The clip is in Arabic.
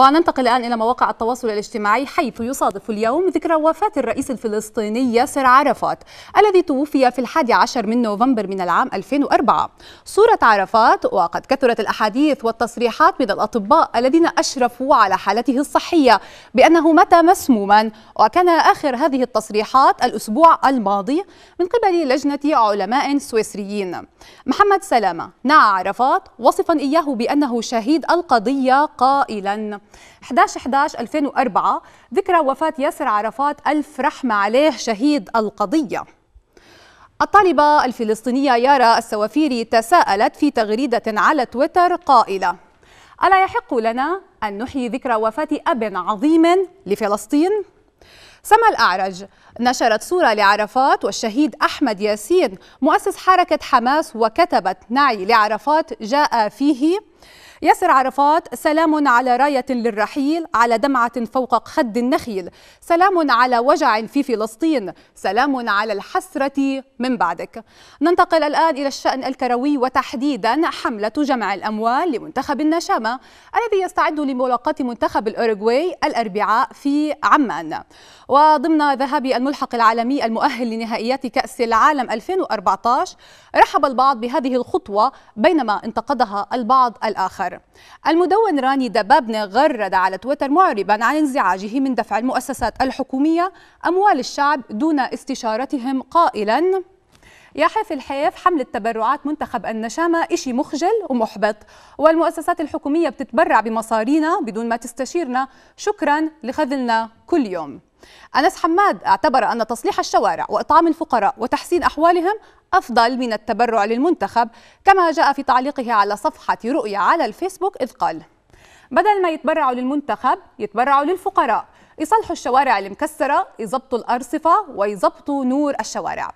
وننتقل الآن إلى مواقع التواصل الاجتماعي حيث يصادف اليوم ذكرى وفاة الرئيس الفلسطيني ياسر عرفات الذي توفي في الحادي عشر من نوفمبر من العام 2004 صورة عرفات وقد كثرت الأحاديث والتصريحات من الأطباء الذين أشرفوا على حالته الصحية بأنه مات مسموما وكان آخر هذه التصريحات الأسبوع الماضي من قبل لجنة علماء سويسريين محمد سلامة نعى عرفات وصفا إياه بأنه شهيد القضية قائلا 11 11 2004 ذكرى وفاة ياسر عرفات ألف رحمة عليه شهيد القضية الطالبة الفلسطينية يارا السوافيري تساءلت في تغريدة على تويتر قائلة ألا يحق لنا أن نحيي ذكرى وفاة أب عظيم لفلسطين؟ سما الأعرج نشرت صورة لعرفات والشهيد أحمد ياسين مؤسس حركة حماس وكتبت نعي لعرفات جاء فيه ياسر عرفات سلام على راية للرحيل على دمعة فوق خد النخيل سلام على وجع في فلسطين سلام على الحسرة من بعدك ننتقل الآن إلى الشأن الكروي وتحديدا حملة جمع الأموال لمنتخب النشامة الذي يستعد لملاقاة منتخب الأوروغواي الأربعاء في عمان وضمن ذهاب الملحق العالمي المؤهل لنهائيات كأس العالم 2014 رحب البعض بهذه الخطوة بينما انتقدها البعض الآخر تويتر المدون راني دبابنة غرد على تويتر معربا عن انزعاجه من دفع المؤسسات الحكومية أموال الشعب دون استشارتهم قائلاً يا حيف الحيف حملة تبرعات منتخب النشامة إشي مخجل ومحبط والمؤسسات الحكومية بتتبرع بمصارينا بدون ما تستشيرنا شكرا لخذلنا كل يوم أنس حماد اعتبر أن تصليح الشوارع وإطعام الفقراء وتحسين أحوالهم أفضل من التبرع للمنتخب كما جاء في تعليقه على صفحة رؤية على الفيسبوك إذ قال بدل ما يتبرعوا للمنتخب يتبرعوا للفقراء يصلحوا الشوارع المكسرة يضبطوا الأرصفة ويضبطوا نور الشوارع